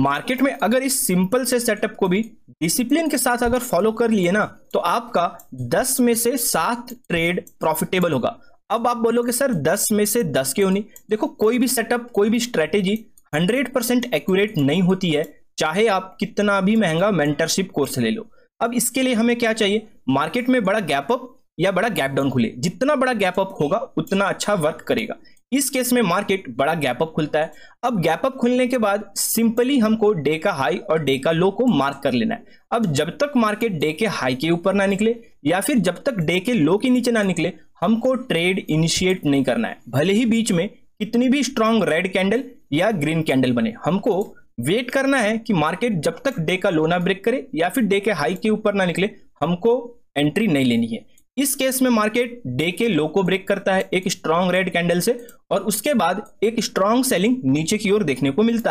market में अगर इस सिंपल से सेटअप को भी डिसिप्लिन के साथ अगर फॉलो कर लिए ना तो आपका 10 में से सात ट्रेड प्रॉफिटेबल होगा अब आप बोलोगे सर 10 में से 10 क्यों नहीं देखो कोई भी सेटअप कोई भी स्ट्रेटेजी 100% परसेंट एक्यूरेट नहीं होती है चाहे आप कितना भी महंगा मेंटरशिप कोर्स ले लो अब इसके लिए हमें क्या चाहिए मार्केट में बड़ा गैप अप या बड़ा गैप डाउन खुले जितना बड़ा गैप अप होगा उतना अच्छा वर्क करेगा इस केस में मार्केट बड़ा गैप अप खुलता है अब गैप अप खुलने के बाद सिंपली हमको डे का हाई और डे का लो को मार्क कर लेना है अब जब तक मार्केट डे के हाई के ऊपर ना निकले या फिर जब तक डे के लो के नीचे ना निकले हमको ट्रेड इनिशिएट नहीं करना है भले ही बीच में कितनी भी स्ट्रांग रेड कैंडल या ग्रीन कैंडल बने हमको वेट करना है कि मार्केट जब तक डे का लो ना ब्रेक करे या फिर डे के हाई के ऊपर ना निकले हमको एंट्री नहीं लेनी है इस केस में मार्केट डे के लो को ब्रेक करता है एक स्ट्रांग रेड कैंडल से और उसके बाद एक स्ट्रांग सेलिंग नीचे की ओर देखने को मिलता है